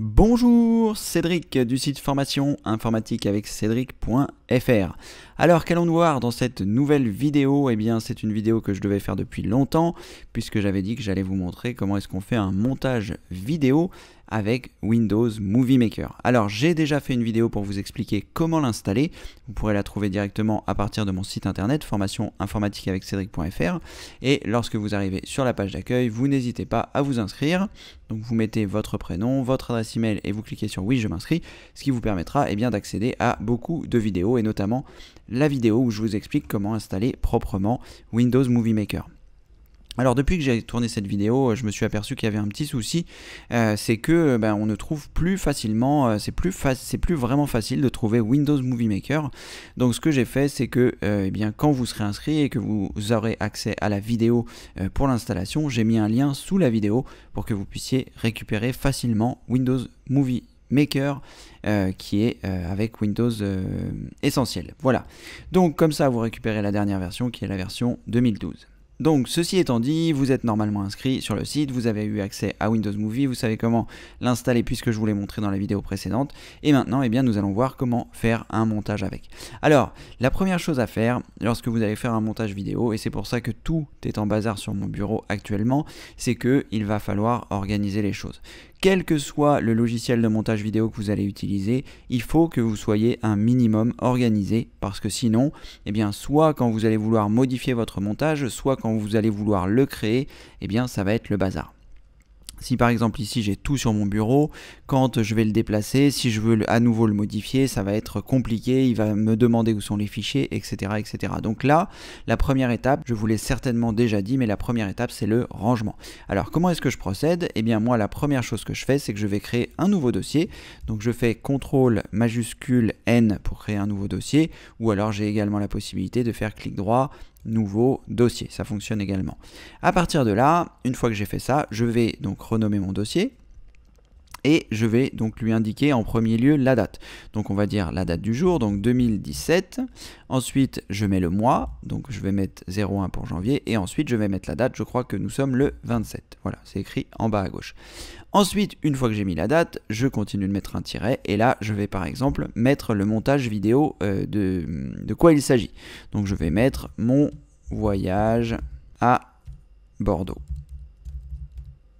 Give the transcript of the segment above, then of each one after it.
Bonjour, Cédric du site formation informatique avec cédric. Alors qu'allons-nous voir dans cette nouvelle vidéo Eh bien c'est une vidéo que je devais faire depuis longtemps puisque j'avais dit que j'allais vous montrer comment est-ce qu'on fait un montage vidéo avec Windows Movie Maker. Alors j'ai déjà fait une vidéo pour vous expliquer comment l'installer. Vous pourrez la trouver directement à partir de mon site internet formation avec cédric.fr et lorsque vous arrivez sur la page d'accueil, vous n'hésitez pas à vous inscrire. Donc vous mettez votre prénom, votre adresse email et vous cliquez sur oui, je m'inscris, ce qui vous permettra eh d'accéder à beaucoup de vidéos et notamment la vidéo où je vous explique comment installer proprement Windows Movie Maker. Alors depuis que j'ai tourné cette vidéo, euh, je me suis aperçu qu'il y avait un petit souci, euh, c'est que euh, ben, on ne trouve plus facilement, c'est plus c'est plus vraiment facile de trouver Windows Movie Maker. Donc ce que j'ai fait, c'est que eh bien quand vous serez inscrit et que vous aurez accès à la vidéo pour l'installation, j'ai mis un lien sous la vidéo pour que vous puissiez récupérer facilement Windows Movie Maker euh, qui est euh, avec Windows euh, Essentiel. Voilà. Donc comme ça, vous récupérez la dernière version qui est la version 2012. Donc ceci étant dit, vous êtes normalement inscrit sur le site, vous avez eu accès à Windows Movie, vous savez comment l'installer puisque je vous l'ai montré dans la vidéo précédente. Et maintenant, eh bien, nous allons voir comment faire un montage avec. Alors, la première chose à faire lorsque vous allez faire un montage vidéo, et c'est pour ça que tout est en bazar sur mon bureau actuellement, c'est qu'il va falloir organiser les choses quel que soit le logiciel de montage vidéo que vous allez utiliser, il faut que vous soyez un minimum organisé parce que sinon, eh bien, soit quand vous allez vouloir modifier votre montage, soit quand vous allez vouloir le créer, eh bien, ça va être le bazar. Si par exemple ici j'ai tout sur mon bureau, quand je vais le déplacer, si je veux à nouveau le modifier, ça va être compliqué, il va me demander où sont les fichiers, etc. etc. Donc là, la première étape, je vous l'ai certainement déjà dit, mais la première étape c'est le rangement. Alors comment est-ce que je procède Eh bien moi la première chose que je fais c'est que je vais créer un nouveau dossier. Donc je fais CTRL majuscule N pour créer un nouveau dossier, ou alors j'ai également la possibilité de faire clic droit, nouveau dossier. Ça fonctionne également. À partir de là, une fois que j'ai fait ça, je vais donc renommer mon dossier et je vais donc lui indiquer en premier lieu la date. Donc on va dire la date du jour, donc 2017. Ensuite, je mets le mois, donc je vais mettre 01 pour janvier et ensuite je vais mettre la date, je crois que nous sommes le 27. Voilà, c'est écrit en bas à gauche. Ensuite, une fois que j'ai mis la date, je continue de mettre un tiret et là, je vais par exemple mettre le montage vidéo euh, de, de quoi il s'agit. Donc je vais mettre mon voyage à Bordeaux.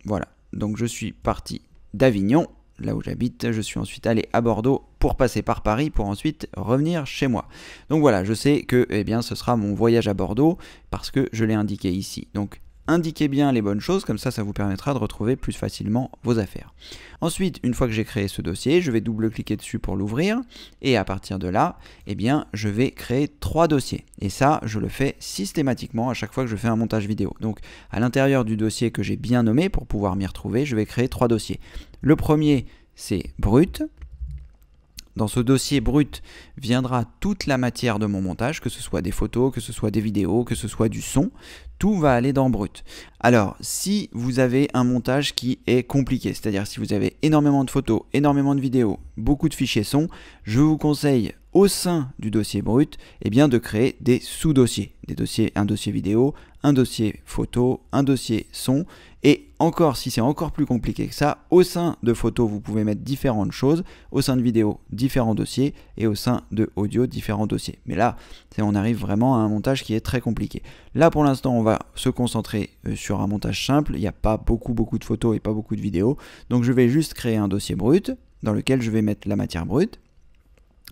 Voilà, donc je suis parti d'Avignon, là où j'habite, je suis ensuite allé à Bordeaux pour passer par Paris pour ensuite revenir chez moi. Donc voilà, je sais que eh bien, ce sera mon voyage à Bordeaux parce que je l'ai indiqué ici. Donc indiquez bien les bonnes choses, comme ça ça vous permettra de retrouver plus facilement vos affaires. Ensuite, une fois que j'ai créé ce dossier, je vais double-cliquer dessus pour l'ouvrir, et à partir de là, eh bien, je vais créer trois dossiers. Et ça, je le fais systématiquement à chaque fois que je fais un montage vidéo. Donc, à l'intérieur du dossier que j'ai bien nommé pour pouvoir m'y retrouver, je vais créer trois dossiers. Le premier, c'est brut. Dans ce dossier brut viendra toute la matière de mon montage, que ce soit des photos, que ce soit des vidéos, que ce soit du son. Tout va aller dans brut. Alors, si vous avez un montage qui est compliqué, c'est-à-dire si vous avez énormément de photos, énormément de vidéos, beaucoup de fichiers son, je vous conseille au sein du dossier brut, eh bien de créer des sous-dossiers, des dossiers, un dossier vidéo, un dossier photo, un dossier son, et encore, si c'est encore plus compliqué que ça, au sein de photos, vous pouvez mettre différentes choses, au sein de vidéos, différents dossiers, et au sein de audio, différents dossiers. Mais là, on arrive vraiment à un montage qui est très compliqué. Là, pour l'instant, on va se concentrer euh, sur un montage simple, il n'y a pas beaucoup, beaucoup de photos et pas beaucoup de vidéos, donc je vais juste créer un dossier brut, dans lequel je vais mettre la matière brute,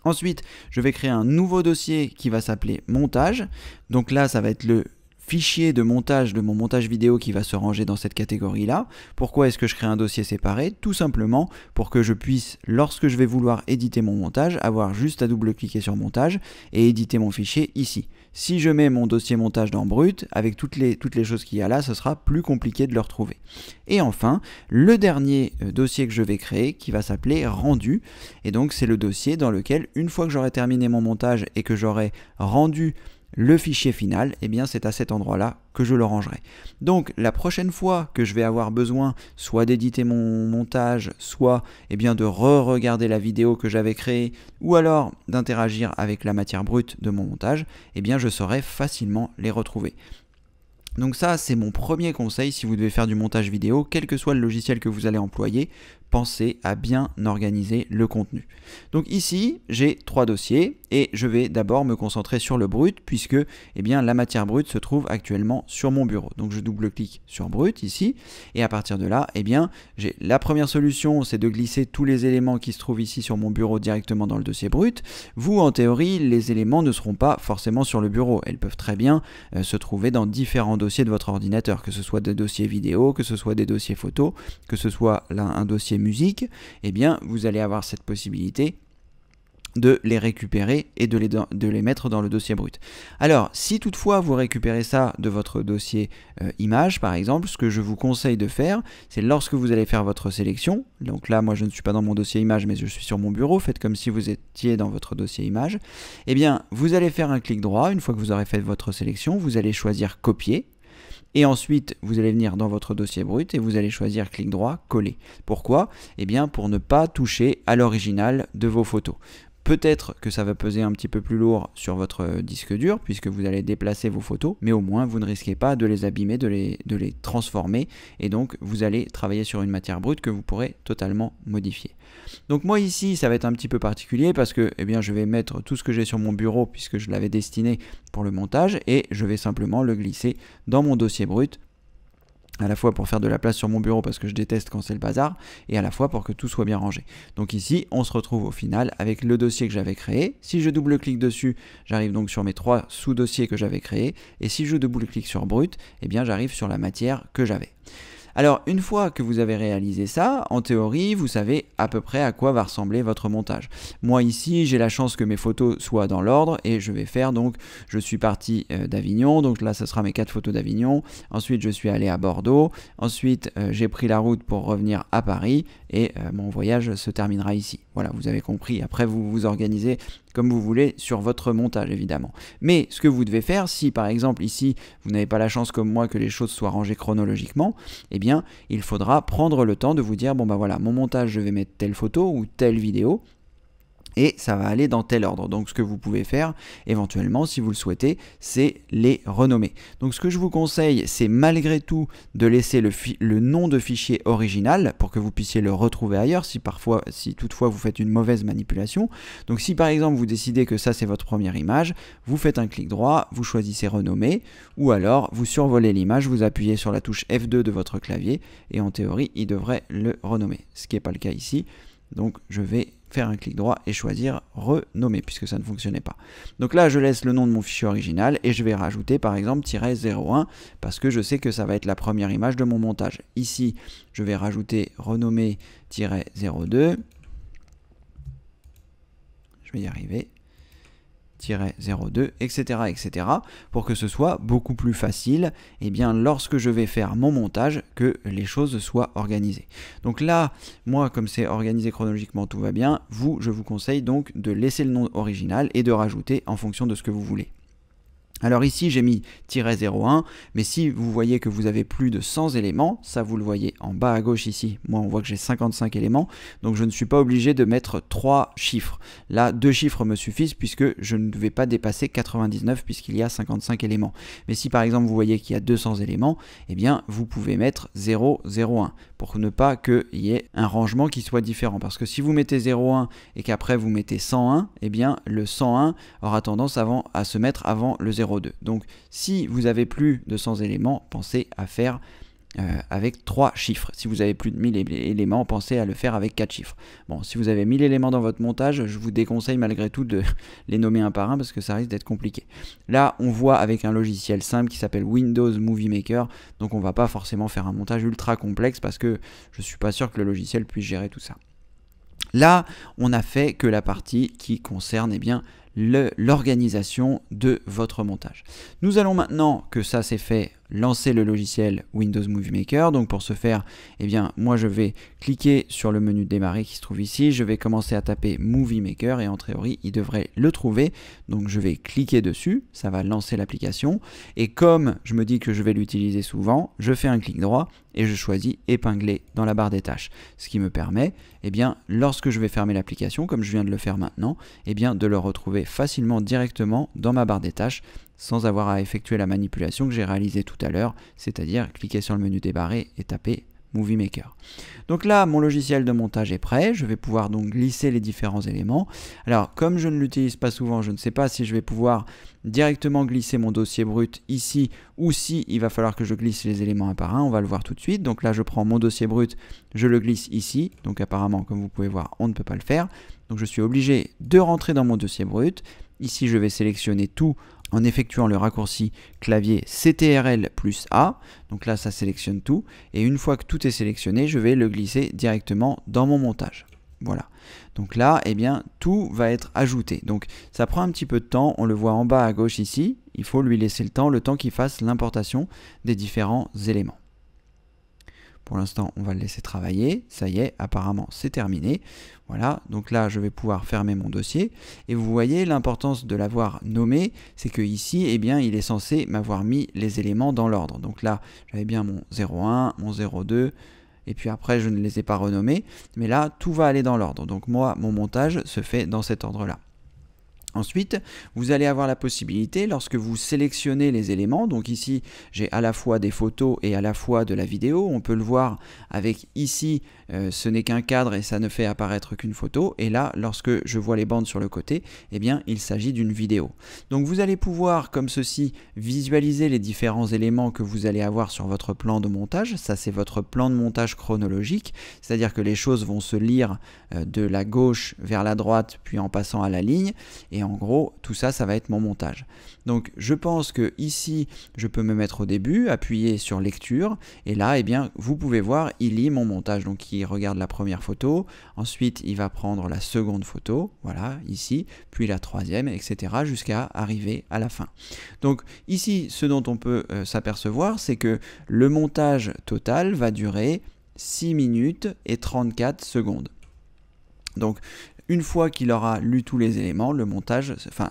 Ensuite, je vais créer un nouveau dossier qui va s'appeler montage. Donc là, ça va être le fichier de montage de mon montage vidéo qui va se ranger dans cette catégorie-là. Pourquoi est-ce que je crée un dossier séparé Tout simplement pour que je puisse, lorsque je vais vouloir éditer mon montage, avoir juste à double-cliquer sur montage et éditer mon fichier ici. Si je mets mon dossier montage dans brut, avec toutes les, toutes les choses qu'il y a là, ce sera plus compliqué de le retrouver. Et enfin, le dernier euh, dossier que je vais créer qui va s'appeler rendu. Et donc c'est le dossier dans lequel, une fois que j'aurai terminé mon montage et que j'aurai rendu le fichier final, eh bien c'est à cet endroit-là que je le rangerai. Donc la prochaine fois que je vais avoir besoin soit d'éditer mon montage, soit eh bien, de re-regarder la vidéo que j'avais créée, ou alors d'interagir avec la matière brute de mon montage, eh bien je saurai facilement les retrouver. Donc ça, c'est mon premier conseil si vous devez faire du montage vidéo, quel que soit le logiciel que vous allez employer penser à bien organiser le contenu. Donc ici, j'ai trois dossiers et je vais d'abord me concentrer sur le brut puisque eh bien, la matière brute se trouve actuellement sur mon bureau. Donc je double-clique sur brut ici et à partir de là, eh bien, j'ai la première solution, c'est de glisser tous les éléments qui se trouvent ici sur mon bureau directement dans le dossier brut. Vous, en théorie, les éléments ne seront pas forcément sur le bureau. Elles peuvent très bien euh, se trouver dans différents dossiers de votre ordinateur, que ce soit des dossiers vidéo, que ce soit des dossiers photos, que ce soit un dossier musique, eh bien vous allez avoir cette possibilité de les récupérer et de les, de les, mettre dans le dossier brut. Alors, si toutefois vous récupérez ça de votre dossier euh, image, par exemple, ce que je vous conseille de faire, c'est lorsque vous allez faire votre sélection, donc là, moi, je ne suis pas dans mon dossier image, mais je suis sur mon bureau, faites comme si vous étiez dans votre dossier image, et eh bien, vous allez faire un clic droit, une fois que vous aurez fait votre sélection, vous allez choisir copier, et ensuite, vous allez venir dans votre dossier brut et vous allez choisir clic droit, coller. Pourquoi Eh bien, pour ne pas toucher à l'original de vos photos. Peut-être que ça va peser un petit peu plus lourd sur votre euh, disque dur puisque vous allez déplacer vos photos, mais au moins vous ne risquez pas de les abîmer, de les, transformer et donc vous allez travailler sur une matière brute que vous pourrez totalement modifier. Donc moi ici ça va être un petit peu particulier parce que eh bien, je vais mettre tout ce que j'ai sur mon bureau puisque je l'avais destiné pour le montage et je vais simplement le glisser dans mon dossier brut à la fois pour faire de la place sur mon bureau parce que je déteste quand c'est le bazar, et à la fois pour que tout soit bien rangé. Donc ici, on se retrouve au final avec le dossier que j'avais créé. Si je double-clique dessus, j'arrive donc sur mes trois sous-dossiers que j'avais créés, et si je double-clique sur brut, eh bien j'arrive sur la matière que j'avais. Alors une fois que vous avez réalisé ça, en théorie, vous savez à peu près à quoi va ressembler votre montage. Moi ici, j'ai la chance que mes photos soient dans l'ordre et je vais faire donc, je suis parti euh, d'Avignon, donc là ce sera mes quatre photos d'Avignon. Ensuite, je suis allé à Bordeaux. Ensuite, euh, j'ai pris la route pour revenir à Paris et euh, mon voyage se terminera ici. Voilà, vous avez compris. Après, vous vous organisez comme vous voulez sur votre montage, évidemment. Mais ce que vous devez faire, si par exemple ici, vous n'avez pas la chance comme moi que les choses soient rangées chronologiquement, eh bien, il faudra prendre le temps de vous dire, bon bah voilà, mon montage, je vais mettre telle photo ou telle vidéo, et ça va aller dans tel ordre. Donc ce que vous pouvez faire éventuellement si vous le souhaitez, c'est les renommer. Donc ce que je vous conseille, c'est malgré tout de laisser le, nom de fichier original pour que vous puissiez le retrouver ailleurs si parfois si toutefois vous faites une mauvaise manipulation. Donc si par exemple vous décidez que ça c'est votre première image, vous faites un clic droit, vous choisissez renommer ou alors vous survolez l'image, vous appuyez sur la touche F2 de votre clavier et en théorie, il devrait le renommer. Ce qui n'est pas le cas ici. Donc je vais faire un clic droit et choisir renommer puisque ça ne fonctionnait pas. Donc là je laisse le nom de mon fichier original et je vais rajouter par exemple "-01" parce que je sais que ça va être la première image de mon montage. Ici je vais rajouter renommer "-02". Je vais y arriver. 0.2, etc., etc., pour que ce soit beaucoup plus facile, et bien, lorsque je vais faire mon montage, que les choses soient organisées. Donc là, moi, comme c'est organisé chronologiquement, tout va bien. Vous, je vous conseille donc de laisser le nom original et de rajouter en fonction de ce que vous voulez. Alors ici, j'ai mis 01, mais si vous voyez que vous avez plus de 100 éléments, ça vous le voyez en bas à gauche ici, moi on voit que j'ai 55 éléments, donc je ne suis pas obligé de mettre 3 chiffres. Là, 2 chiffres me suffisent puisque je ne vais pas dépasser 99 puisqu'il y a 55 éléments. Mais si par exemple vous voyez qu'il y a 200 éléments, eh bien vous pouvez mettre 001 pour ne pas qu'il y ait un rangement qui soit différent. Parce que si vous mettez 0,1 et qu'après vous mettez 101, eh bien le 101 aura tendance avant, à se mettre avant le 0,2. Donc si vous avez plus de 100 éléments, pensez à faire euh, avec 3 chiffres. Si vous avez plus de 1000 éléments, pensez à le faire avec 4 chiffres. Bon, si vous avez 1000 éléments dans votre montage, je vous déconseille malgré tout de les nommer un par un parce que ça risque d'être compliqué. Là, on voit avec un logiciel simple qui s'appelle Windows Movie Maker, donc on va pas forcément faire un montage ultra complexe parce que je suis pas sûr que le logiciel puisse gérer tout ça. Là, on a fait que la partie qui concerne eh bien, l'organisation de votre montage. Nous allons maintenant que ça s'est fait lancer le logiciel Windows Movie Maker. Donc pour ce faire, eh bien moi je vais cliquer sur le menu démarrer qui se trouve ici, je vais commencer à taper Movie Maker et en théorie il devrait le trouver. Donc je vais cliquer dessus, ça va lancer l'application et comme je me dis que je vais l'utiliser souvent, je fais un clic droit et je choisis épingler dans la barre des tâches. Ce qui me permet, eh bien, lorsque je vais fermer l'application, comme je viens de le faire maintenant, eh bien, de le retrouver facilement directement dans ma barre des tâches sans avoir à effectuer la manipulation que j'ai réalisée tout à l'heure, c'est-à-dire cliquer sur le menu débarrer et taper Movie Maker. Donc là, mon logiciel de montage est prêt, je vais pouvoir donc glisser les différents éléments. Alors, comme je ne l'utilise pas souvent, je ne sais pas si je vais pouvoir directement glisser mon dossier brut ici ou si il va falloir que je glisse les éléments un par un, on va le voir tout de suite. Donc là, je prends mon dossier brut, je le glisse ici. Donc apparemment, comme vous pouvez voir, on ne peut pas le faire. Donc je suis obligé de rentrer dans mon dossier brut. Ici, je vais sélectionner tout en effectuant le raccourci clavier CTRL plus A. Donc là, ça sélectionne tout. Et une fois que tout est sélectionné, je vais le glisser directement dans mon montage. Voilà. Donc là, eh bien, tout va être ajouté. Donc ça prend un petit peu de temps. On le voit en bas à gauche ici. Il faut lui laisser le temps, le temps qu'il fasse l'importation des différents éléments. Pour l'instant, on va le laisser travailler. Ça y est, apparemment, c'est terminé. Voilà, donc là, je vais pouvoir fermer mon dossier. Et vous voyez, l'importance de l'avoir nommé, c'est que ici, eh bien, il est censé m'avoir mis les éléments dans l'ordre. Donc là, j'avais bien mon 01, mon 02, et puis après je ne les ai pas renommés, mais là tout va aller dans l'ordre. Donc moi mon montage se fait dans cet ordre-là. Ensuite, vous allez avoir la possibilité, lorsque vous sélectionnez les éléments, donc ici j'ai à la fois des photos et à la fois de la vidéo, on peut le voir avec ici, euh, ce n'est qu'un cadre et ça ne fait apparaître qu'une photo, et là, lorsque je vois les bandes sur le côté, eh bien, il s'agit d'une vidéo. Donc vous allez pouvoir, comme ceci, visualiser les différents éléments que vous allez avoir sur votre plan de montage, ça c'est votre plan de montage chronologique, c'est-à-dire que les choses vont se lire euh, de la gauche vers la droite, puis en passant à la ligne, et et en gros, tout ça, ça va être mon montage. Donc je pense que ici, je peux me mettre au début, appuyer sur lecture, et là, eh bien, vous pouvez voir, il lit mon montage. Donc il regarde la première photo, ensuite il va prendre la seconde photo, voilà, ici, puis la troisième, etc., jusqu'à arriver à la fin. Donc ici, ce dont on peut euh, s'apercevoir, c'est que le montage total va durer 6 minutes et 34 secondes. Donc une fois qu'il aura lu tous les éléments, le montage, enfin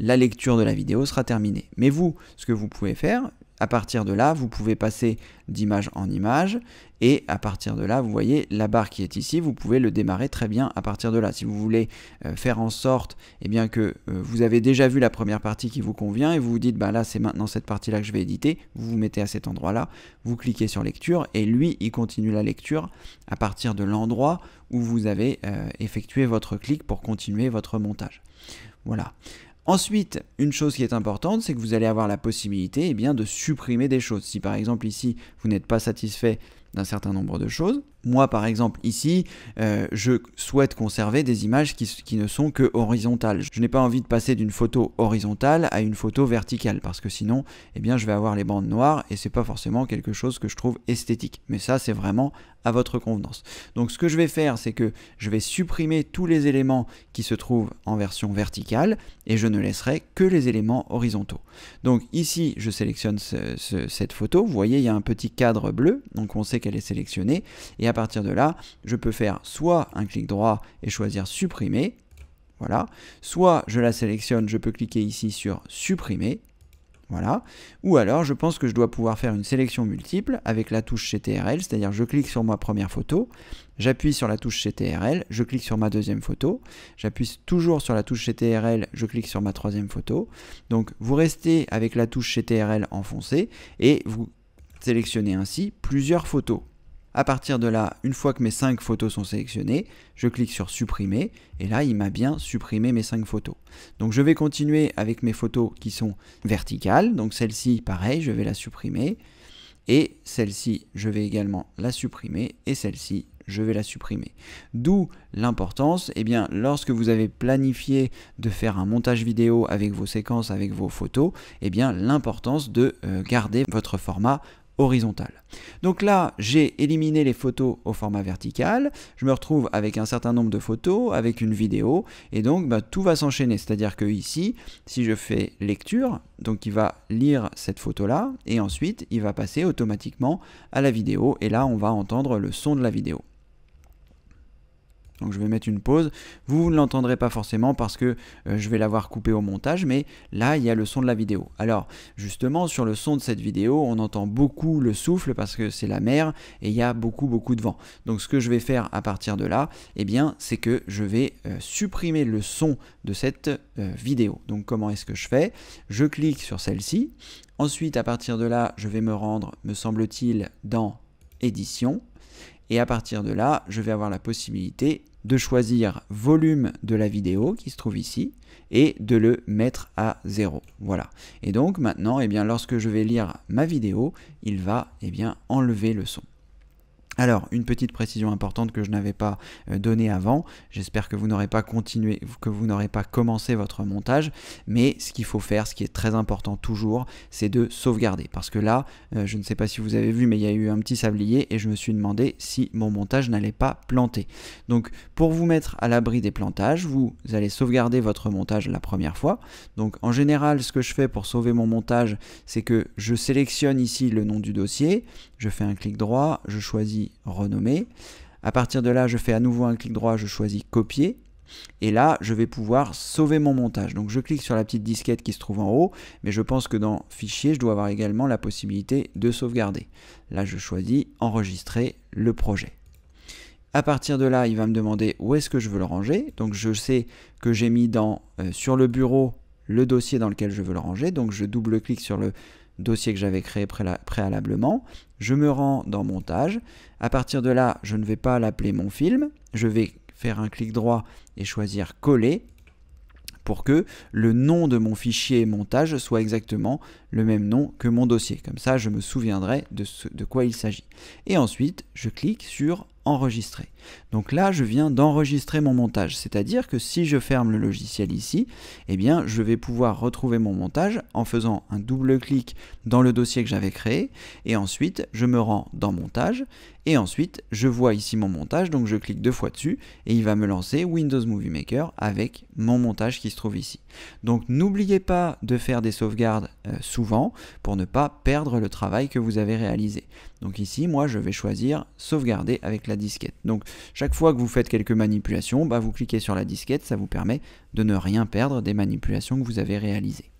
la lecture de la vidéo sera terminée. Mais vous, ce que vous pouvez faire, à partir de là, vous pouvez passer d'image en image et à partir de là, vous voyez la barre qui est ici, vous pouvez le démarrer très bien à partir de là. Si vous voulez euh, faire en sorte eh bien, que euh, vous avez déjà vu la première partie qui vous convient et vous vous dites bah là c'est maintenant cette partie-là que je vais éditer, vous vous mettez à cet endroit-là, vous cliquez sur lecture et lui il continue la lecture à partir de l'endroit où vous avez euh, effectué votre clic pour continuer votre montage. Voilà. Ensuite, une chose qui est importante, c'est que vous allez avoir la possibilité eh bien, de supprimer des choses. Si par exemple ici, vous n'êtes pas satisfait d'un certain nombre de choses. Moi, par exemple, ici, euh, je souhaite conserver des images qui, ne sont que horizontales. Je n'ai pas envie de passer d'une photo horizontale à une photo verticale, parce que sinon, eh bien, je vais avoir les bandes noires et c'est pas forcément quelque chose que je trouve esthétique. Mais ça, c'est vraiment à votre convenance. Donc, ce que je vais faire, c'est que je vais supprimer tous les éléments qui se trouvent en version verticale et je ne laisserai que les éléments horizontaux. Donc, ici, je sélectionne cette photo. Vous voyez, il y a un petit cadre bleu. Donc, on sait qu'elle est sélectionnée. Et à partir de là, je peux faire soit un clic droit et choisir supprimer. Voilà. Soit je la sélectionne, je peux cliquer ici sur supprimer. Voilà. Ou alors, je pense que je dois pouvoir faire une sélection multiple avec la touche CTRL, c'est-à-dire je clique sur ma première photo, j'appuie sur la touche CTRL, je clique sur ma deuxième photo, j'appuie toujours sur la touche CTRL, je clique sur ma troisième photo. Donc, vous restez avec la touche CTRL enfoncée et vous sélectionner ainsi plusieurs photos. À partir de là, une fois que mes 5 photos sont sélectionnées, je clique sur supprimer et là il m'a bien supprimé mes 5 photos. Donc je vais continuer avec mes photos qui sont verticales, donc celle-ci pareil, je vais la supprimer et celle-ci je vais également la supprimer et celle-ci je vais la supprimer. D'où l'importance, et eh bien, lorsque vous avez planifié de faire un montage vidéo avec vos séquences, avec vos photos, et eh bien, l'importance de euh, garder votre format horizontale. Donc là, j'ai éliminé les photos au format vertical, je me retrouve avec un certain nombre de photos, avec une vidéo, et donc bah, tout va s'enchaîner. C'est-à-dire que ici, si je fais lecture, donc il va lire cette photo-là, et ensuite il va passer automatiquement à la vidéo, et là on va entendre le son de la vidéo. Donc je vais mettre une pause. Vous ne l'entendrez pas forcément parce que euh, je vais l'avoir coupé au montage, mais là, il y a le son de la vidéo. Alors, justement, sur le son de cette vidéo, on entend beaucoup le souffle parce que c'est la mer et il y a beaucoup, beaucoup de vent. Donc ce que je vais faire à partir de là, eh bien, c'est que je vais euh, supprimer le son de cette euh, vidéo. Donc comment est-ce que je fais Je clique sur celle-ci. Ensuite, à partir de là, je vais me rendre, me semble-t-il, dans édition. Et à partir de là, je vais avoir la possibilité de choisir volume de la vidéo qui se trouve ici et de le mettre à zéro. Voilà. Et donc maintenant, eh bien, lorsque je vais lire ma vidéo, il va eh bien, enlever le son. Alors, une petite précision importante que je n'avais pas euh, donnée avant, j'espère que vous n'aurez pas continué, que vous n'aurez pas commencé votre montage, mais ce qu'il faut faire, ce qui est très important toujours, c'est de sauvegarder. Parce que là, euh, je ne sais pas si vous avez vu, mais il y a eu un petit sablier et je me suis demandé si mon montage n'allait pas planter. Donc, pour vous mettre à l'abri des plantages, vous allez sauvegarder votre montage la première fois. Donc, en général, ce que je fais pour sauver mon montage, c'est que je sélectionne ici le nom du dossier, je fais un clic droit, je choisis renommer. À partir de là, je fais à nouveau un clic droit, je choisis copier. Et là, je vais pouvoir sauver mon montage. Donc je clique sur la petite disquette qui se trouve en haut, mais je pense que dans Fichier, je dois avoir également la possibilité de sauvegarder. Là, je choisis Enregistrer le projet. À partir de là, il va me demander où est-ce que je veux le ranger. Donc je sais que j'ai mis euh, sur le bureau le dossier dans lequel je veux le ranger. Donc je double-clique sur le dossier que j'avais créé préalablement je me rends dans montage, à partir de là, je ne vais pas l'appeler mon film, je vais faire un clic droit et choisir coller pour que le nom de mon fichier montage soit exactement le même nom que mon dossier. Comme ça, je me souviendrai de, de quoi il s'agit. Et ensuite, je clique sur enregistrer Donc là, je viens d'enregistrer mon montage, c'est-à-dire que si je ferme le logiciel ici, eh bien, je vais pouvoir retrouver mon montage en faisant un double clic dans le dossier que j'avais créé, et ensuite, je me rends dans montage, et ensuite, je vois ici mon montage, donc je clique deux fois dessus et il va me lancer Windows Movie Maker avec mon montage qui se trouve ici. Donc n'oubliez pas de faire des sauvegardes euh, souvent pour ne pas perdre le travail que vous avez réalisé. Donc ici, moi, je vais choisir sauvegarder avec la disquette. Donc chaque fois que vous faites quelques manipulations, bah, vous cliquez sur la disquette, ça vous permet de ne rien perdre des manipulations que vous avez réalisées.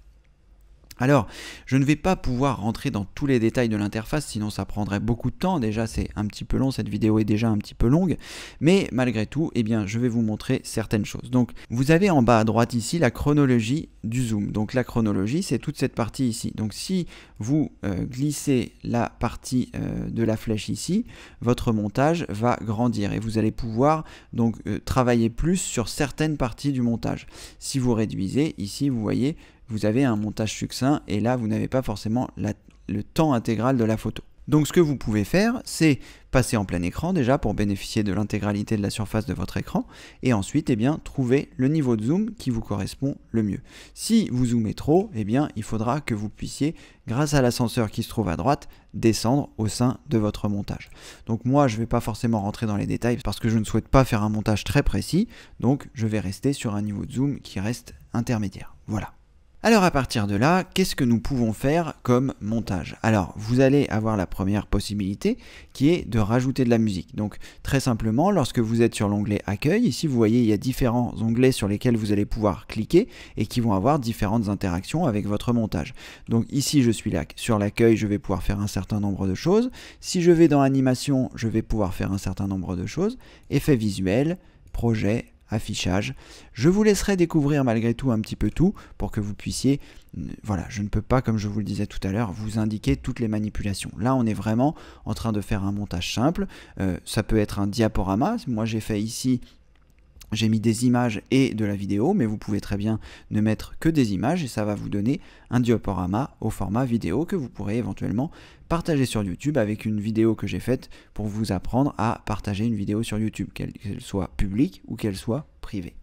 Alors, je ne vais pas pouvoir rentrer dans tous les détails de l'interface, sinon ça prendrait beaucoup de temps. Déjà, c'est un petit peu long, cette vidéo est déjà un petit peu longue. Mais malgré tout, eh bien, je vais vous montrer certaines choses. Donc, vous avez en bas à droite ici la chronologie du zoom. Donc, la chronologie, c'est toute cette partie ici. Donc, si vous euh, glissez la partie euh, de la flèche ici, votre montage va grandir et vous allez pouvoir donc euh, travailler plus sur certaines parties du montage. Si vous réduisez, ici, vous voyez, vous avez un montage succinct et là vous n'avez pas forcément le temps intégral de la photo. Donc ce que vous pouvez faire, c'est passer en plein écran déjà pour bénéficier de l'intégralité de la surface de votre écran et ensuite eh bien, trouver le niveau de zoom qui vous correspond le mieux. Si vous zoomez trop, et eh bien, il faudra que vous puissiez, grâce à l'ascenseur qui se trouve à droite, descendre au sein de votre montage. Donc moi je ne vais pas forcément rentrer dans les détails parce que je ne souhaite pas faire un montage très précis, donc je vais rester sur un niveau de zoom qui reste intermédiaire. Voilà. Alors à partir de là, qu'est-ce que nous pouvons faire comme montage Alors vous allez avoir la première possibilité qui est de rajouter de la musique. Donc très simplement, lorsque vous êtes sur l'onglet accueil, ici vous voyez il y a différents onglets sur lesquels vous allez pouvoir cliquer et qui vont avoir différentes interactions avec votre montage. Donc ici je suis là sur l'accueil, je vais pouvoir faire un certain nombre de choses. Si je vais dans animation, je vais pouvoir faire un certain nombre de choses. Effets visuel, projet, affichage. Je vous laisserai découvrir malgré tout un petit peu tout pour que vous puissiez, euh, voilà, je ne peux pas, comme je vous le disais tout à l'heure, vous indiquer toutes les manipulations. Là, on est vraiment en train de faire un montage simple. Euh, ça peut être un diaporama. Moi, j'ai fait ici j'ai mis des images et de la vidéo, mais vous pouvez très bien ne mettre que des images et ça va vous donner un diaporama au format vidéo que vous pourrez éventuellement partager sur YouTube avec une vidéo que j'ai faite pour vous apprendre à partager une vidéo sur YouTube, qu'elle soit publique ou qu'elle soit privée.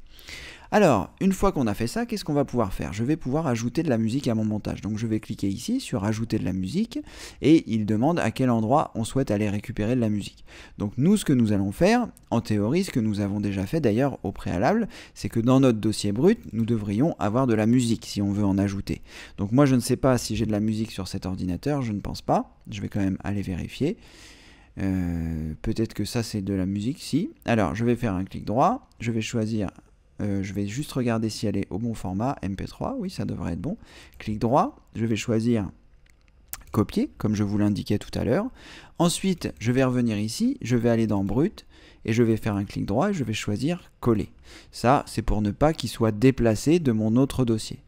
Alors, une fois qu'on a fait ça, qu'est-ce qu'on va pouvoir faire Je vais pouvoir ajouter de la musique à mon montage. Donc je vais cliquer ici sur ajouter de la musique et il demande à quel endroit on souhaite aller récupérer de la musique. Donc nous, ce que nous allons faire, en théorie, ce que nous avons déjà fait d'ailleurs au préalable, c'est que dans notre dossier brut, nous devrions avoir de la musique si on veut en ajouter. Donc moi, je ne sais pas si j'ai de la musique sur cet ordinateur, je ne pense pas. Je vais quand même aller vérifier. Euh, peut-être que ça c'est de la musique, si. Alors je vais faire un clic droit, je vais choisir euh, je vais juste regarder si elle est au bon format. MP3, oui, ça devrait être bon. Clic droit, je vais choisir copier, comme je vous l'indiquais tout à l'heure. Ensuite, je vais revenir ici, je vais aller dans brut, et je vais faire un clic droit et je vais choisir coller. Ça, c'est pour ne pas qu'il soit déplacé de mon autre dossier.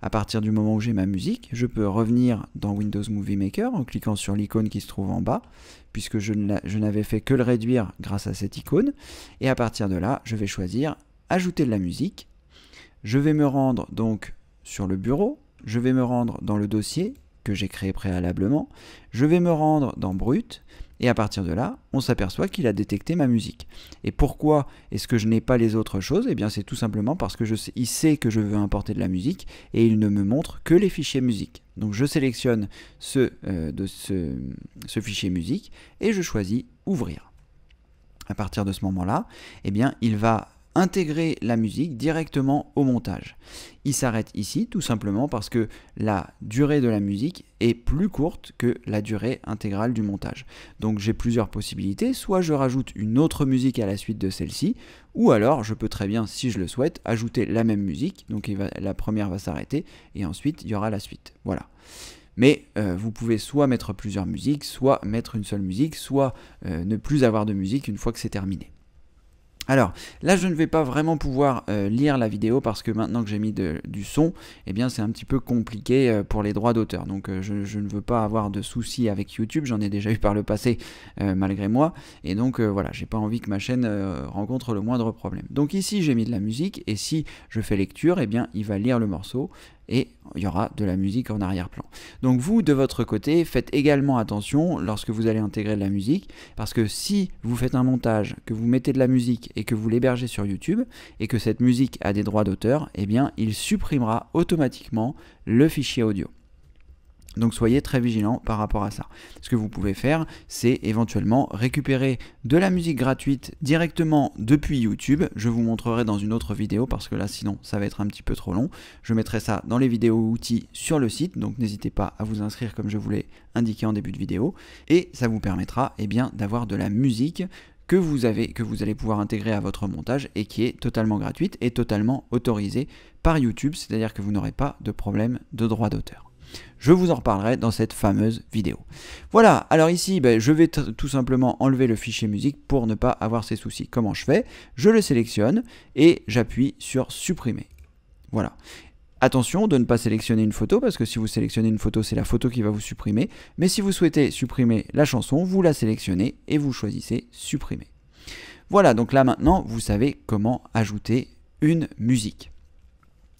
À partir du moment où j'ai ma musique, je peux revenir dans Windows Movie Maker en cliquant sur l'icône qui se trouve en bas, puisque je n'avais fait que le réduire grâce à cette icône. Et à partir de là, je vais choisir ajouter de la musique. Je vais me rendre donc sur le bureau, je vais me rendre dans le dossier que j'ai créé préalablement, je vais me rendre dans Brut, et à partir de là, on s'aperçoit qu'il a détecté ma musique. Et pourquoi est-ce que je n'ai pas les autres choses Et eh bien c'est tout simplement parce que sait que je veux importer de la musique, et il ne me montre que les fichiers musique. Donc je sélectionne ce, euh, de ce, ce fichier musique, et je choisis Ouvrir. À partir de ce moment-là, eh bien, il va intégrer la musique directement au montage. Il s'arrête ici tout simplement parce que la durée de la musique est plus courte que la durée intégrale du montage. Donc j'ai plusieurs possibilités, soit je rajoute une autre musique à la suite de celle-ci, ou alors je peux très bien, si je le souhaite, ajouter la même musique, donc la première va s'arrêter, et ensuite il y aura la suite. Voilà. Mais euh, vous pouvez soit mettre plusieurs musiques, soit mettre une seule musique, soit euh, ne plus avoir de musique une fois que c'est terminé. Alors, là je ne vais pas vraiment pouvoir euh, lire la vidéo parce que maintenant que j'ai mis du son, eh bien c'est un petit peu compliqué euh, pour les droits d'auteur. Donc euh, je, ne veux pas avoir de soucis avec YouTube, j'en ai déjà eu par le passé malgré moi. Et donc voilà, j'ai pas envie que ma chaîne rencontre le moindre problème. Donc ici j'ai mis de la musique et si je fais lecture, eh bien il va lire le morceau et il y aura de la musique en arrière-plan. Donc vous, de votre côté, faites également attention lorsque vous allez intégrer de la musique, parce que si vous faites un montage, que vous mettez de la musique et que vous l'hébergez sur YouTube, et que cette musique a des droits d'auteur, eh bien il supprimera automatiquement le fichier audio. Donc soyez très vigilant par rapport à ça. Ce que vous pouvez faire, c'est éventuellement récupérer de la musique gratuite directement depuis YouTube. Je vous montrerai dans une autre vidéo parce que là sinon ça va être un petit peu trop long. Je mettrai ça dans les vidéos outils sur le site, donc n'hésitez pas à vous inscrire comme je vous l'ai indiqué en début de vidéo. Et ça vous permettra eh d'avoir de la musique que vous avez, que vous allez pouvoir intégrer à votre montage et qui est totalement gratuite et totalement autorisée par YouTube, c'est-à-dire que vous n'aurez pas de problème de droit d'auteur. Je vous en reparlerai dans cette fameuse vidéo. Voilà, alors ici, ben, je vais tout simplement enlever le fichier musique pour ne pas avoir ces soucis. Comment je fais Je le sélectionne et j'appuie sur supprimer. Voilà. Attention de ne pas sélectionner une photo parce que si vous sélectionnez une photo, c'est la photo qui va vous supprimer. Mais si vous souhaitez supprimer la chanson, vous la sélectionnez et vous choisissez supprimer. Voilà, donc là maintenant, vous savez comment ajouter une musique.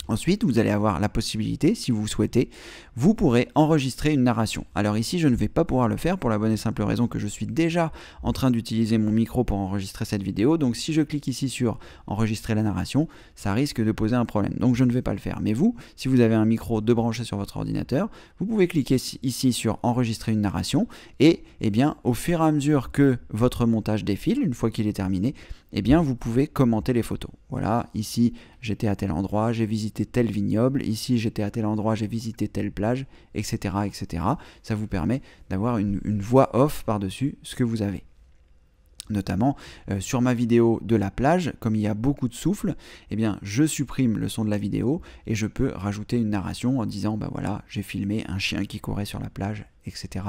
Ensuite, vous allez avoir la possibilité, si vous souhaitez, vous pourrez enregistrer une narration. Alors ici, je ne vais pas pouvoir le faire pour la bonne et simple raison que je suis déjà en train d'utiliser mon micro pour enregistrer cette vidéo. Donc si je clique ici sur enregistrer la narration, ça risque de poser un problème. Donc je ne vais pas le faire. Mais vous, si vous avez un micro de branché sur votre ordinateur, vous pouvez cliquer ici sur enregistrer une narration et eh bien au fur et à mesure que votre montage défile, une fois qu'il est terminé, eh bien vous pouvez commenter les photos. Voilà, ici j'étais à tel endroit, j'ai visité tel vignoble, ici j'étais à tel endroit, j'ai visité telle plage, etc. etc. Ça vous permet d'avoir une, voix off par-dessus ce que vous avez notamment euh, sur ma vidéo de la plage, comme il y a beaucoup de souffle, eh bien je supprime le son de la vidéo et je peux rajouter une narration en disant bah voilà, j'ai filmé un chien qui courait sur la plage, etc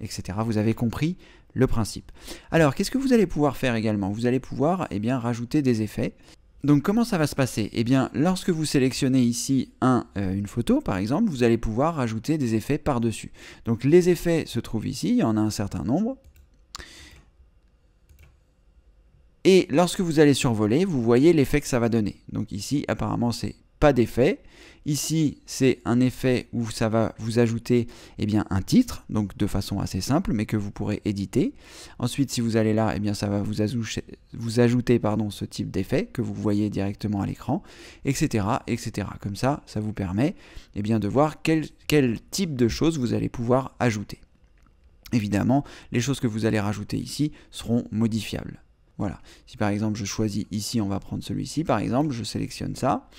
etc. Vous avez compris le principe. Alors, qu'est-ce que vous allez pouvoir faire également Vous allez pouvoir eh bien, rajouter des effets. Donc comment ça va se passer Eh bien, lorsque vous sélectionnez ici euh, une photo, par exemple, vous allez pouvoir rajouter des effets par-dessus. Donc les effets se trouvent ici, il y en a un certain nombre. Et lorsque vous allez survoler, vous voyez l'effet que ça va donner. Donc ici, apparemment, c'est pas d'effet. Ici, c'est un effet où ça va vous ajouter eh bien, un titre, donc de façon assez simple, mais que vous pourrez éditer. Ensuite, si vous allez là, eh bien, ça va vous, ajouter, pardon, ce type d'effet que vous voyez directement à l'écran, etc., etc. Comme ça, ça vous permet eh bien, de voir quel, quel type de choses vous allez pouvoir ajouter. Évidemment, les choses que vous allez rajouter ici seront modifiables. Voilà. Si par exemple je choisis ici, on va prendre celui-ci par exemple, je sélectionne ça.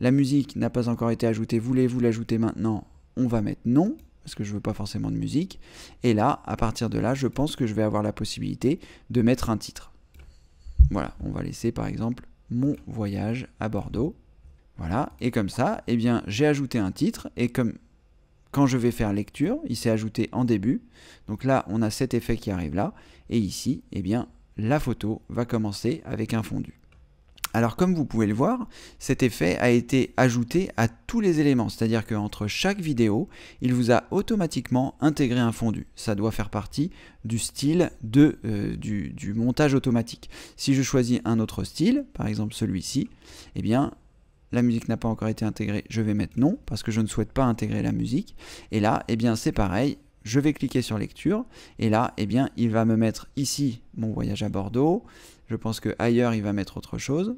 La musique n'a pas encore été ajoutée, voulez-vous l'ajouter maintenant On va mettre non, parce que je ne veux pas forcément de musique. Et là, à partir de là, je pense que je vais avoir la possibilité de mettre un titre. Voilà, on va laisser par exemple mon voyage à Bordeaux. Voilà, et comme ça, eh bien, j'ai ajouté un titre, et comme quand je vais faire lecture, il s'est ajouté en début. Donc là, on a cet effet qui arrive là. Et ici, eh bien, la photo va commencer avec un fondu. Alors comme vous pouvez le voir, cet effet a été ajouté à tous les éléments, c'est-à-dire qu'entre chaque vidéo, il vous a automatiquement intégré un fondu. Ça doit faire partie du style de, euh, du, du, montage automatique. Si je choisis un autre style, par exemple celui-ci, eh bien la musique n'a pas encore été intégrée, je vais mettre non, parce que je ne souhaite pas intégrer la musique. Et là, eh bien c'est pareil, je vais cliquer sur lecture, et là, eh bien il va me mettre ici mon voyage à Bordeaux, je pense qu'ailleurs, il va mettre autre chose.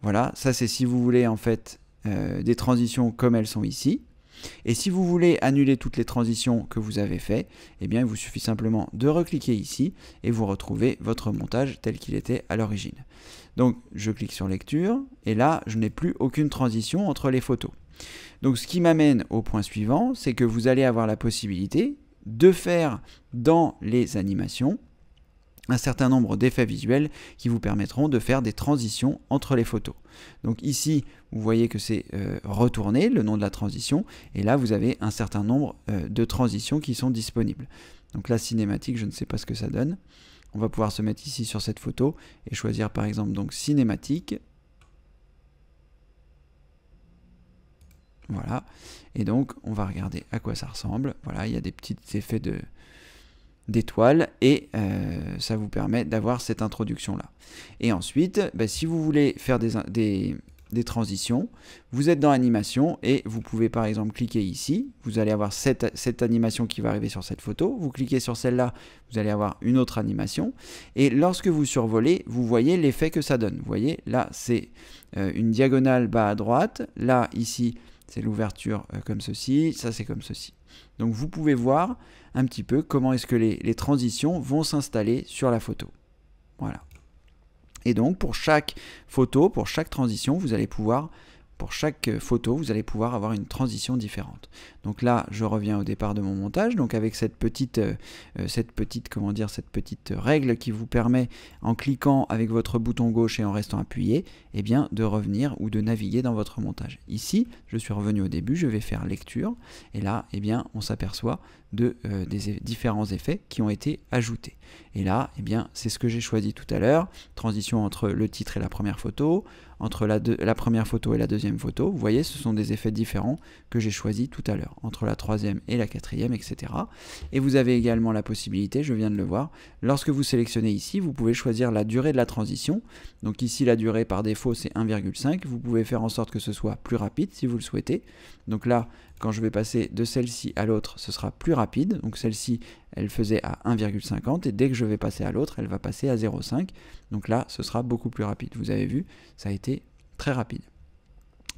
Voilà, ça c'est si vous voulez en fait euh, des transitions comme elles sont ici. Et si vous voulez annuler toutes les transitions que vous avez fait, eh bien il vous suffit simplement de recliquer ici et vous retrouvez votre montage tel qu'il était à l'origine. Donc je clique sur lecture et là je n'ai plus aucune transition entre les photos. Donc ce qui m'amène au point suivant, c'est que vous allez avoir la possibilité de faire dans les animations un certain nombre d'effets visuels qui vous permettront de faire des transitions entre les photos. Donc ici, vous voyez que c'est euh, retourné, le nom de la transition, et là vous avez un certain nombre euh, de transitions qui sont disponibles. Donc la cinématique, je ne sais pas ce que ça donne. On va pouvoir se mettre ici sur cette photo et choisir par exemple donc cinématique. Voilà, et donc on va regarder à quoi ça ressemble. Voilà, il y a des petits effets de, d'étoiles et euh, ça vous permet d'avoir cette introduction là. Et ensuite, bah, si vous voulez faire des, des, transitions, vous êtes dans animation et vous pouvez par exemple cliquer ici, vous allez avoir cette, cette animation qui va arriver sur cette photo, vous cliquez sur celle-là, vous allez avoir une autre animation et lorsque vous survolez, vous voyez l'effet que ça donne. Vous voyez, là c'est euh, une diagonale bas à droite, là ici c'est l'ouverture euh, comme ceci, ça c'est comme ceci. Donc vous pouvez voir un petit peu comment est-ce que les, les transitions vont s'installer sur la photo. Voilà. Et donc pour chaque photo, pour chaque transition, vous allez pouvoir pour chaque euh, photo, vous allez pouvoir avoir une transition différente. Donc là, je reviens au départ de mon montage, donc avec cette petite, euh, euh, cette petite, comment dire, cette petite règle qui vous permet, en cliquant avec votre bouton gauche et en restant appuyé, eh bien, de revenir ou de naviguer dans votre montage. Ici, je suis revenu au début, je vais faire lecture, et là, eh bien, on s'aperçoit de, euh, des différents effets qui ont été ajoutés. Et là, eh bien, c'est ce que j'ai choisi tout à l'heure. Transition entre le titre et la première photo, entre la, la, première photo et la deuxième photo. Vous voyez, ce sont des effets différents que j'ai choisis tout à l'heure, entre la troisième et la quatrième, etc. Et vous avez également la possibilité, je viens de le voir, lorsque vous sélectionnez ici, vous pouvez choisir la durée de la transition. Donc ici, la durée par défaut, c'est 1,5. Vous pouvez faire en sorte que ce soit plus rapide si vous le souhaitez. Donc là, quand je vais passer de celle-ci à l'autre, ce sera plus rapide. Donc celle-ci, elle faisait à 1,50 et dès que je vais passer à l'autre, elle va passer à 0,5. Donc là, ce sera beaucoup plus rapide. Vous avez vu, ça a été très rapide.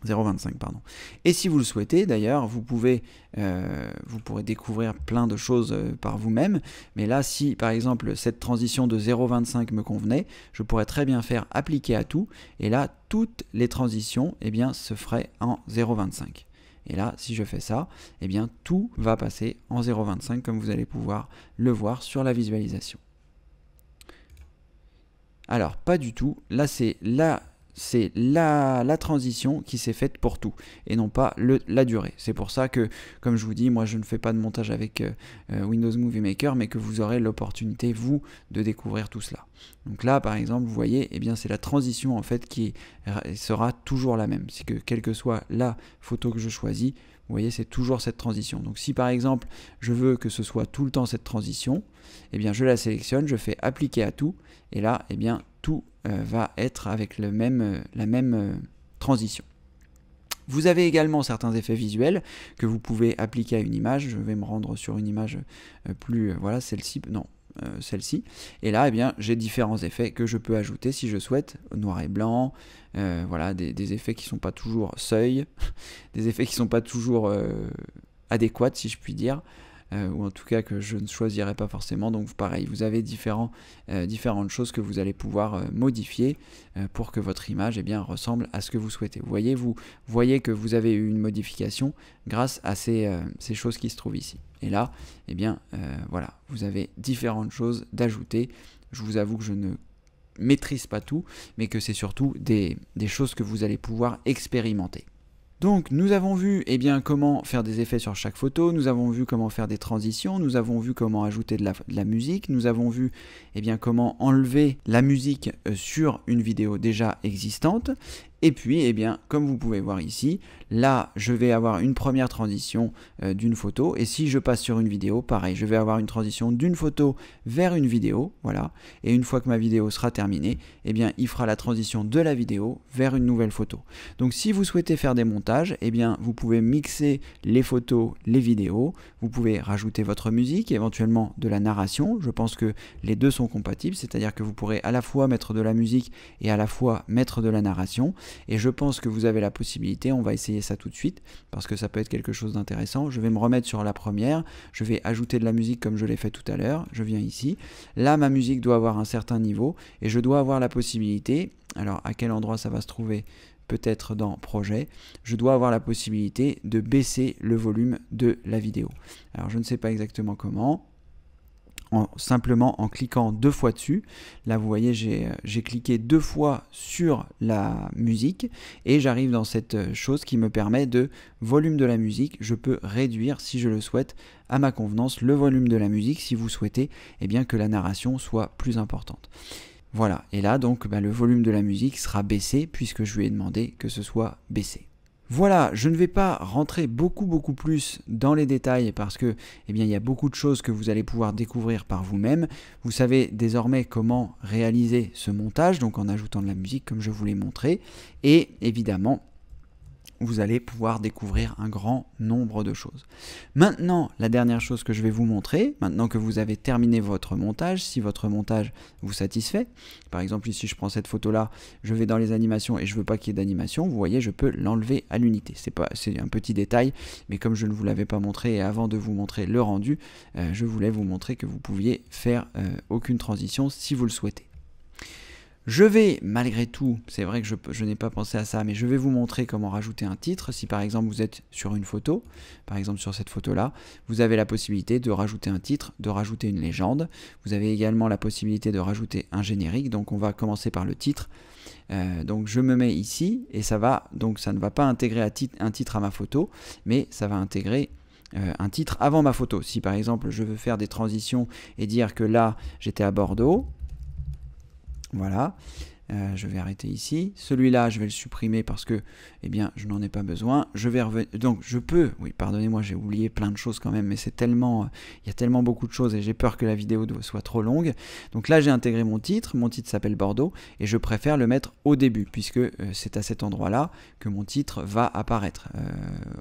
0,25 pardon. Et si vous le souhaitez, d'ailleurs, vous pouvez, euh, vous pourrez découvrir plein de choses euh, par vous-même. Mais là, si par exemple cette transition de 0,25 me convenait, je pourrais très bien faire appliquer à tout. Et là, toutes les transitions, eh bien, se feraient en 0,25. Et là, si je fais ça, eh bien tout va passer en 0,25 comme vous allez pouvoir le voir sur la visualisation. Alors, pas du tout. Là, c'est la c'est la, transition qui s'est faite pour tout et non pas la durée. C'est pour ça que, comme je vous dis, moi je ne fais pas de montage avec euh, euh, Windows Movie Maker, mais que vous aurez l'opportunité, vous, de découvrir tout cela. Donc là, par exemple, vous voyez, eh bien c'est la transition en fait qui sera toujours la même. C'est que quelle que soit la photo que je choisis, vous voyez, c'est toujours cette transition. Donc si par exemple, je veux que ce soit tout le temps cette transition, eh bien je la sélectionne, je fais appliquer à tout, et là, eh bien tout euh, va être avec euh, la même euh, transition. Vous avez également certains effets visuels que vous pouvez appliquer à une image. Je vais me rendre sur une image plus... voilà, celle-ci. Non, celle-ci. Et là, eh bien, j'ai différents effets que je peux ajouter si je souhaite. Noir et blanc, voilà, des, effets qui ne sont pas toujours seuil, des effets qui ne sont pas toujours adéquats, si je puis dire. Euh, ou en tout cas que je ne choisirai pas forcément. Donc pareil, vous avez euh, différentes choses que vous allez pouvoir euh, modifier pour que votre image eh bien, ressemble à ce que vous souhaitez. Vous voyez, vous voyez que vous avez eu une modification grâce à ces, choses qui se trouvent ici. Et là, eh bien, voilà, vous avez différentes choses d'ajouter. Je vous avoue que je ne maîtrise pas tout, mais que c'est surtout des choses que vous allez pouvoir expérimenter. Donc nous avons vu eh bien, comment faire des effets sur chaque photo, nous avons vu comment faire des transitions, nous avons vu comment ajouter de la, musique, nous avons vu eh bien, comment enlever la musique euh, sur une vidéo déjà existante, et puis, eh bien, comme vous pouvez voir ici, là, je vais avoir une première transition euh, d'une photo. Et si je passe sur une vidéo, pareil, je vais avoir une transition d'une photo vers une vidéo. Voilà. Et une fois que ma vidéo sera terminée, eh bien, il fera la transition de la vidéo vers une nouvelle photo. Donc, si vous souhaitez faire des montages, eh bien, vous pouvez mixer les photos, les vidéos. Vous pouvez rajouter votre musique, éventuellement de la narration. Je pense que les deux sont compatibles, c'est-à-dire que vous pourrez à la fois mettre de la musique et à la fois mettre de la narration. Et je pense que vous avez la possibilité, on va essayer ça tout de suite, parce que ça peut être quelque chose d'intéressant. Je vais me remettre sur la première, je vais ajouter de la musique comme je l'ai fait tout à l'heure, je viens ici. Là, ma musique doit avoir un certain niveau, et je dois avoir la possibilité, alors à quel endroit ça va se trouver peut-être dans projet, je dois avoir la possibilité de baisser le volume de la vidéo. Alors je ne sais pas exactement comment, simplement en cliquant deux fois dessus. Là, vous voyez, euh, j'ai cliqué deux fois sur la musique et j'arrive dans cette euh, chose qui me permet de volume de la musique. Je peux réduire, si je le souhaite, à ma convenance, le volume de la musique si vous souhaitez et eh bien, que la narration soit plus importante. Voilà, et là donc bah, le volume de la musique sera baissé puisque je lui ai demandé que ce soit baissé. Voilà, je ne vais pas rentrer beaucoup beaucoup plus dans les détails parce que eh bien il y a beaucoup de choses que vous allez pouvoir découvrir par vous-même. Vous savez désormais comment réaliser ce montage donc en ajoutant de la musique comme je vous l'ai montré et évidemment vous allez pouvoir découvrir un grand nombre de choses. Maintenant, la dernière chose que je vais vous montrer, maintenant que vous avez terminé votre montage, si votre montage vous satisfait, par exemple ici je prends cette photo là, je vais dans les animations et je veux pas qu'il y ait d'animation, vous voyez je peux l'enlever à l'unité. C'est un petit détail, mais comme je ne vous l'avais pas montré et avant de vous montrer le rendu, euh, je voulais vous montrer que vous pouviez faire euh, aucune transition si vous le souhaitez. Je vais, malgré tout, c'est vrai que je, n'ai pas pensé à ça, mais je vais vous montrer comment rajouter un titre. Si par exemple vous êtes sur une photo, par exemple sur cette photo-là, vous avez la possibilité de rajouter un titre, de rajouter une légende. Vous avez également la possibilité de rajouter un générique, donc on va commencer par le titre. Euh, donc je me mets ici et ça va, donc ça ne va pas intégrer un titre à ma photo, mais ça va intégrer euh, un titre avant ma photo. Si par exemple je veux faire des transitions et dire que là j'étais à Bordeaux, voilà. Euh, je vais arrêter ici. Celui-là, je vais le supprimer parce que, eh bien, je n'en ai pas besoin. Je vais revenir. Donc, je peux. Oui, pardonnez-moi, j'ai oublié plein de choses quand même, mais c'est tellement, euh, il y a tellement beaucoup de choses et j'ai peur que la vidéo soit trop longue. Donc là, j'ai intégré mon titre. Mon titre s'appelle Bordeaux et je préfère le mettre au début puisque euh, c'est à cet endroit-là que mon titre va apparaître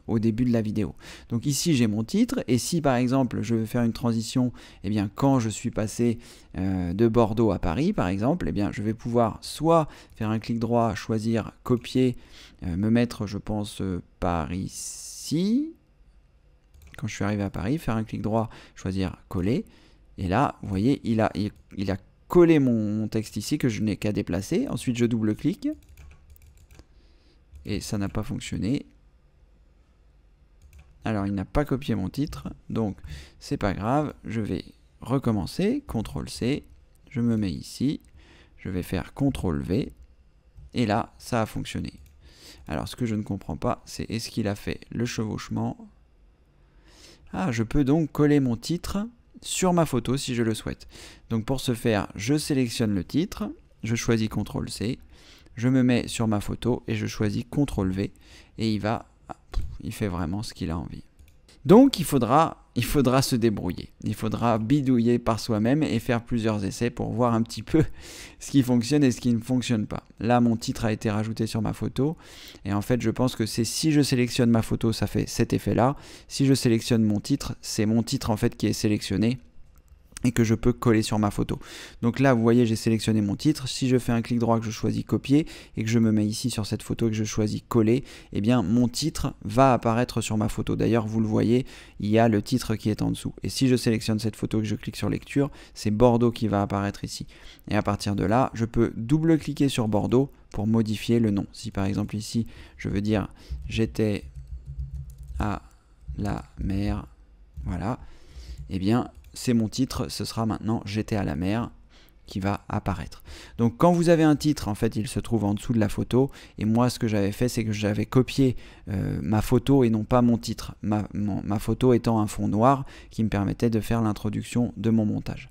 au début de la vidéo. Donc ici, j'ai mon titre et si par exemple, je veux faire une transition, eh bien, quand je suis passé de Bordeaux à Paris, par exemple, eh bien, je vais pouvoir soit faire un clic droit, choisir copier, euh, me mettre, je pense, euh, par ici. Quand je suis arrivé à Paris, faire un clic droit, choisir coller. Et là, vous voyez, il a, il, a collé mon, texte ici que je n'ai qu'à déplacer. Ensuite, je double-clique. Et ça n'a pas fonctionné. Alors, il n'a pas copié mon titre, donc c'est pas grave. Je vais recommencer. CTRL-C, je me mets ici. Je vais faire CTRL V. Et là, ça a fonctionné. Alors, ce que je ne comprends pas, c'est est-ce qu'il a fait le chevauchement Ah, je peux donc coller mon titre sur ma photo si je le souhaite. Donc, pour ce faire, je sélectionne le titre, je choisis CTRL C, je me mets sur ma photo et je choisis CTRL V. Et il va... Ah, il fait vraiment ce qu'il a envie. Donc il faudra, il faudra se débrouiller, il faudra bidouiller par soi-même et faire plusieurs essais pour voir un petit peu ce qui fonctionne et ce qui ne fonctionne pas. Là, mon titre a été rajouté sur ma photo et en fait, je pense que c'est si je sélectionne ma photo, ça fait cet effet-là. Si je sélectionne mon titre, c'est mon titre en fait qui est sélectionné et que je peux coller sur ma photo. Donc là, vous voyez, j'ai sélectionné mon titre. Si je fais un clic droit, que je choisis copier et que je me mets ici sur cette photo que je choisis coller, eh bien, mon titre va apparaître sur ma photo. D'ailleurs, vous le voyez, il y a le titre qui est en dessous. Et si je sélectionne cette photo que je clique sur lecture, c'est Bordeaux qui va apparaître ici. Et à partir de là, je peux double-cliquer sur Bordeaux pour modifier le nom. Si par exemple ici, je veux dire j'étais à la mer, voilà, eh bien c'est mon titre, ce sera maintenant J'étais à la mer qui va apparaître. Donc quand vous avez un titre, en fait, il se trouve en dessous de la photo. Et moi, ce que j'avais fait, c'est que j'avais copié euh, ma photo et non pas mon titre. ma, photo étant un fond noir qui me permettait de faire l'introduction de mon montage.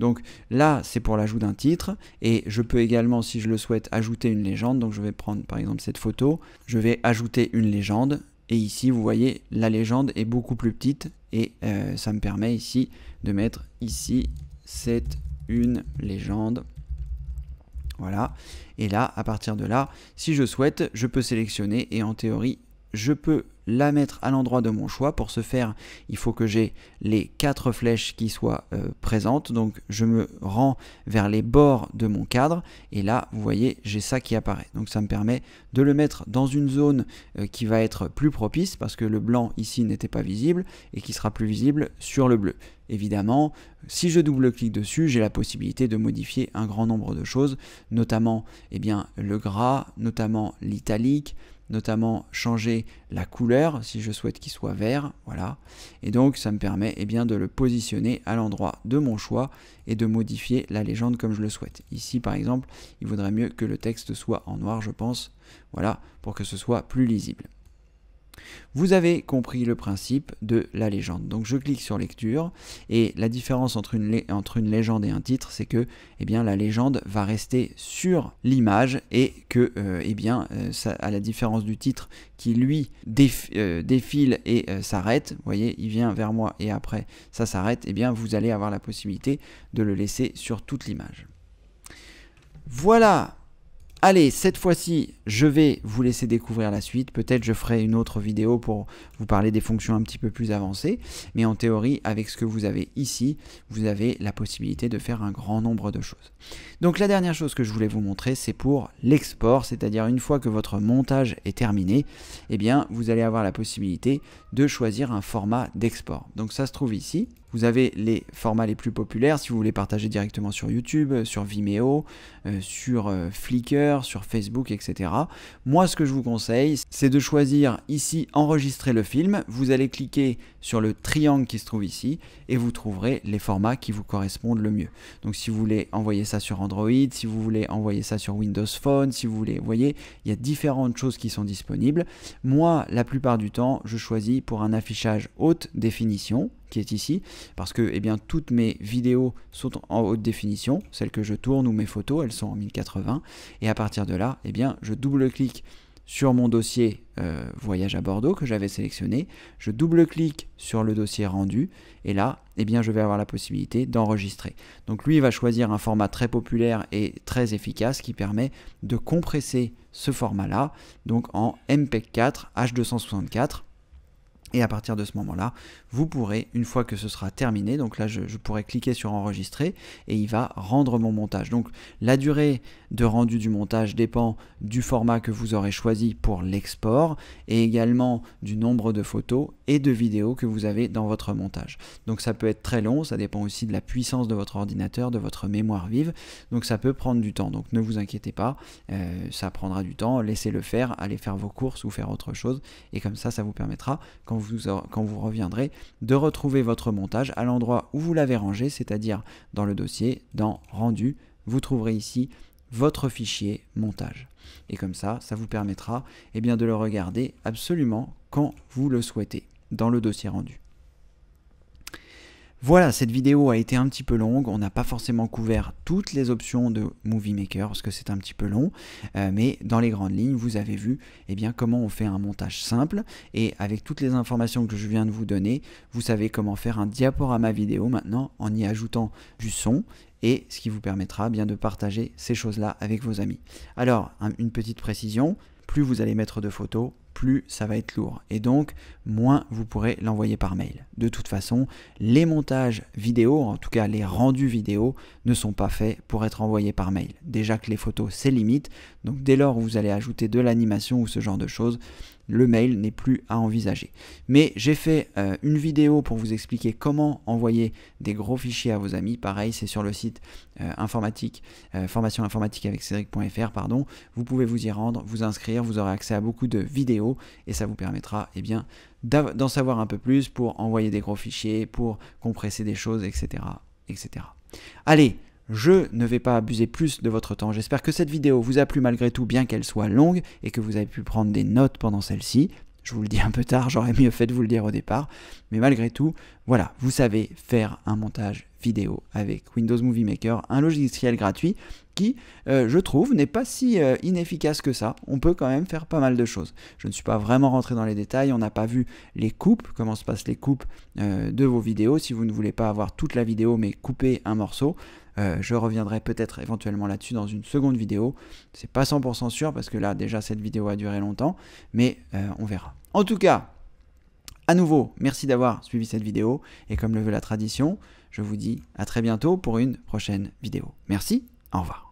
Donc là, c'est pour l'ajout d'un titre. Et je peux également, si je le souhaite, ajouter une légende. Donc je vais prendre par exemple cette photo. Je vais ajouter une légende. Et ici, vous voyez, la légende est beaucoup plus petite et euh, ça me permet ici de mettre ici, cette une légende. Voilà. Et là, à partir de là, si je souhaite, je peux sélectionner et en théorie, je peux la mettre à l'endroit de mon choix. Pour ce faire, il faut que j'ai les quatre flèches qui soient euh, présentes. Donc je me rends vers les bords de mon cadre et là, vous voyez, j'ai ça qui apparaît. Donc ça me permet de le mettre dans une zone euh, qui va être plus propice parce que le blanc ici n'était pas visible et qui sera plus visible sur le bleu. Évidemment, si je double-clique dessus, j'ai la possibilité de modifier un grand nombre de choses, notamment eh bien, le gras, notamment l'italique, notamment changer la couleur si je souhaite qu'il soit vert, voilà. Et donc ça me permet eh bien, de le positionner à l'endroit de mon choix et de modifier la légende comme je le souhaite. Ici par exemple, il vaudrait mieux que le texte soit en noir, je pense, voilà, pour que ce soit plus lisible. Vous avez compris le principe de la légende. Donc je clique sur lecture et la différence entre une, légende et un titre, c'est que eh bien, la légende va rester sur l'image et que euh, eh bien, euh, à la différence du titre qui lui euh, défile et s'arrête, vous voyez, il vient vers moi et après ça s'arrête, eh bien, vous allez avoir la possibilité de le laisser sur toute l'image. Voilà Allez, cette fois-ci, je vais vous laisser découvrir la suite. Peut-être je ferai une autre vidéo pour vous parler des fonctions un petit peu plus avancées. Mais en théorie, avec ce que vous avez ici, vous avez la possibilité de faire un grand nombre de choses. Donc la dernière chose que je voulais vous montrer, c'est pour l'export. C'est-à-dire une fois que votre montage est terminé, eh bien, vous allez avoir la possibilité de choisir un format d'export. Donc ça se trouve ici. Vous avez les formats les plus populaires si vous voulez partager directement sur YouTube, euh, sur Vimeo, euh, sur euh, Flickr, sur Facebook, etc. Moi, ce que je vous conseille, c'est de choisir ici enregistrer le film. Vous allez cliquer sur le triangle qui se trouve ici et vous trouverez les formats qui vous correspondent le mieux. Donc, si vous voulez envoyer ça sur Android, si vous voulez envoyer ça sur Windows Phone, si vous voulez, vous voyez, il y a différentes choses qui sont disponibles. Moi, la plupart du temps, je choisis pour un affichage haute définition qui est ici, parce que eh bien, toutes mes vidéos sont en haute définition, celles que je tourne ou mes photos, elles sont en 1080, et à partir de là, eh bien, je double-clique sur mon dossier euh, voyage à Bordeaux que j'avais sélectionné, je double-clique sur le dossier rendu et là, eh bien, je vais avoir la possibilité d'enregistrer. Donc lui, il va choisir un format très populaire et très efficace qui permet de compresser ce format-là, donc en MPEG 4 H264. Et à partir de ce moment-là, vous pourrez, une fois que ce sera terminé, donc là je, pourrais pourrai cliquer sur enregistrer et il va rendre mon montage. Donc la durée de rendu du montage dépend du format que vous aurez choisi pour l'export et également du nombre de photos et de vidéos que vous avez dans votre montage. Donc ça peut être très long, ça dépend aussi de la puissance de votre ordinateur, de votre mémoire vive, donc ça peut prendre du temps. Donc ne vous inquiétez pas, euh, ça prendra du temps, laissez-le faire, allez faire vos courses ou faire autre chose et comme ça, ça vous permettra quand vous, quand vous reviendrez de retrouver votre montage à l'endroit où vous l'avez rangé, c'est-à-dire dans le dossier, dans rendu. Vous trouverez ici votre fichier montage. Et comme ça, ça vous permettra eh bien, de le regarder absolument quand vous le souhaitez dans le dossier rendu. Voilà, cette vidéo a été un petit peu longue, on n'a pas forcément couvert toutes les options de Movie Maker parce que c'est un petit peu long, euh, mais dans les grandes lignes, vous avez vu eh bien, comment on fait un montage simple et avec toutes les informations que je viens de vous donner, vous savez comment faire un diaporama vidéo maintenant en y ajoutant du son et ce qui vous permettra eh bien de partager ces choses-là avec vos amis. Alors, une petite précision, plus vous allez mettre de photos, plus ça va être lourd. Et donc, moins vous pourrez l'envoyer par mail. De toute façon, les montages vidéo, en tout cas les rendus vidéo, ne sont pas faits pour être envoyés par mail. Déjà que les photos, c'est limite. Donc, dès lors où vous allez ajouter de l'animation ou ce genre de choses, le mail n'est plus à envisager. Mais j'ai fait euh, une vidéo pour vous expliquer comment envoyer des gros fichiers à vos amis. Pareil, c'est sur le site euh, informatique, euh, formation informatique avec Cédric.fr, pardon. Vous pouvez vous y rendre, vous inscrire, vous aurez accès à beaucoup de vidéos et ça vous permettra eh bien, d'en savoir un peu plus pour envoyer des gros fichiers, pour compresser des choses, etc. etc. Allez, je ne vais pas abuser plus de votre temps. J'espère que cette vidéo vous a plu malgré tout, bien qu'elle soit longue et que vous avez pu prendre des notes pendant celle-ci. Je vous le dis un peu tard, j'aurais mieux fait de vous le dire au départ. Mais malgré tout, voilà, vous savez faire un montage vidéo avec Windows Movie Maker, un logiciel gratuit qui, euh, je trouve, n'est pas si euh, inefficace que ça. On peut quand même faire pas mal de choses. Je ne suis pas vraiment rentré dans les détails, on n'a pas vu les coupes, comment se passent les coupes euh, de vos vidéos. Si vous ne voulez pas avoir toute la vidéo mais couper un morceau, euh, je reviendrai peut-être éventuellement là-dessus dans une seconde vidéo. C'est pas 100% sûr parce que là déjà cette vidéo a duré longtemps, mais euh, on verra. En tout cas, à nouveau, merci d'avoir suivi cette vidéo et comme le veut la tradition, je vous dis à très bientôt pour une prochaine vidéo. Merci, au revoir.